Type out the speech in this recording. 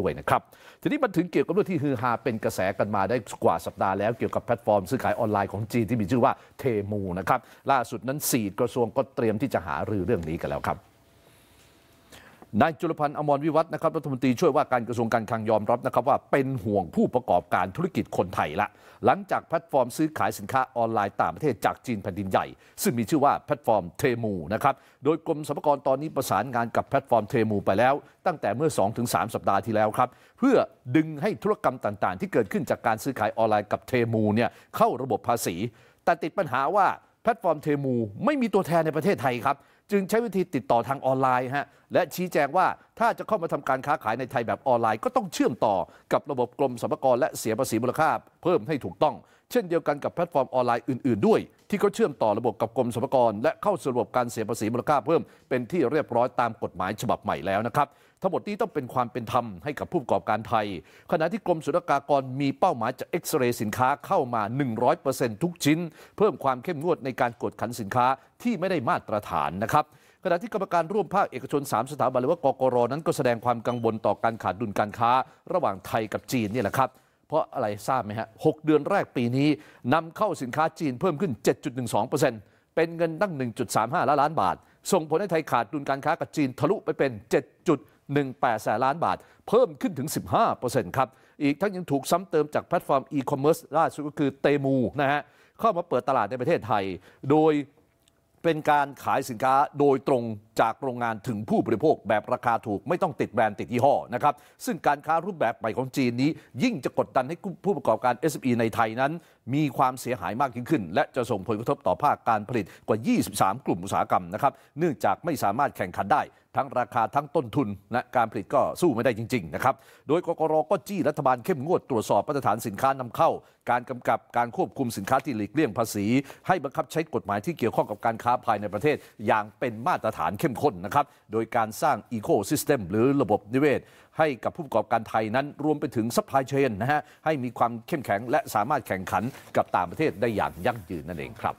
ด้วยนะครับทีนี้มันถึงเกี่ยวกับเรื่องที่ฮือฮาเป็นกระแสกันมาได้กว่าสัปดาห์แล้วเกี่ยวกับแพลตฟอร์มซื้อขายออนไลน์ของจีนที่มีชื่อว่าเทมูนะครับล่าสุดนั้น4กระทรวงก็เตรียมที่จะหารือเรื่องนี้กันแล้วครับนายจุลพันธ์อมรวิวัฒนะครับรัฐมนตรีช่วยว่าการกระทรวงการคลังยอมรับนะครับ ว่าเป็นห่วงผู้ประกอบการธุรกิจคนไทยละหลังจากแพลตฟอร์มซื้อขายสินค้าออนไลน์ต่างประเทศจากจีนแผ่นดินใหญ่ซึ่งมีชื่อว่าแพลตฟอร์มเทมูนะครับโดยกรมสรรพากรตอนนี้ประสานงานกับแพลตฟอร์มเทมูไปแล้ว ตั้งแต่เมื่อ2-3สัปดาห์ที่แล้วครับเพื่อดึงให้ธุรกรรมต่าง ๆที่เกิดขึ้นจากการซื้อขายออนไลน์กับเทมูเนี่ยเข้าระบบภาษีแต่ติดปัญหาว่าแพลตฟอร์มเทมูไม่มีตัวแทนในประเทศไทยครับจึงใช้วิธีติดต่อทางออนไลน์ฮะและชี้แจงว่าถ้าจะเข้ามาทำการค้าขายในไทยแบบออนไลน์ก็ต้องเชื่อมต่อกับระบบกรมสรรพากรและเสียภาษีมูลค่า เพิ่มให้ถูกต้อง เช่นเดียวกันกับแพลตฟอร์มออนไลน์อื่นๆด้วย ที่เขาเชื่อมต่อระบบกับกรมสรรพากรและเข้าสู่ระบบการเสียภาษีมูลค่าเพิ่มเป็นที่เรียบร้อยตามกฎหมายฉบับใหม่แล้วนะครับทั้งหมดนี้ต้องเป็นความเป็นธรรมให้กับผู้ประกอบการไทย ขณะที่กรมศุลกากรมีเป้าหมายจะเอ็กซเรย์สินค้าเข้ามา 100%ทุกชิ้น เพิ่มความเข้มงวดในการกดขันสินค้าที่ไม่ได้มาตรฐานนะครับขณะที่กรรมการร่วมภาคเอกชน 3 สถาบันหรือว่ากกร นั้นก็แสดงความกังวลต่อการขาดดุลการค้าระหว่างไทยกับจีนนี่แหละครับเพราะอะไรทราบไหมฮะหเดือนแรกปีนี้นำเข้าสินค้าจีนเพิ่มขึ้น 7.12%เป็นเงินตั้ง 1.35 ล้านล้านบาท ส่งผลให้ไทยขาดดุลการค้ากับจีนทะลุไปเป็น 7.18แสนล้านบาท เพิ่มขึ้นถึง 15%ครับอีกทั้งยังถูกซ้ำเติมจากแพลตฟอร์มอีคอมเมิร์ซล่าสุดก็คือเตมูนะฮะเข้ามาเปิดตลาดในประเทศไทยโดยเป็นการขายสินค้าโดยตรงจากโรงงานถึงผู้บริโภคแบบราคาถูกไม่ต้องติดแบรนด์ติดยี่ห้อนะครับ ซึ่งการค้ารูปแบบใหม่ของจีนนี้ ยิ่งจะกดดันให้ผู้ประกอบการ SME ในไทยนั้น มีความเสียหายมากยิ่งขึ้น และจะส่งผลกระทบต่อภาคการผลิตกว่า 23 กลุ่มอุตสาหกรรมนะครับเนื่องจากไม่สามารถแข่งขันได้ทั้งราคาทั้งต้นทุนและการผลิตก็สู้ไม่ได้จริงๆนะครับ โดยกกรก็จี้รัฐบาลเข้มงวดตรวจสอบมาตรฐานสินค้านำเข้า การกำกับการควบคุมสินค้าที่หลีกเลี่ยงภาษี ให้บังคับใช้กฎหมายที่เกี่ยวข้องกับการค้าภายในประเทศ อย่างเป็นมาตรฐานเข้มข้นนะครับ โดยการสร้างอีโคซิสเต็มหรือระบบนิเวศ ให้กับผู้ประกอบการไทยนั้น รวมไปถึงซัพพลายเชนนะฮะให้มีความเข้มแข็ง และสามารถแข่งขันกับต่างประเทศได้อย่างยั่งยืนนั่นเองครับ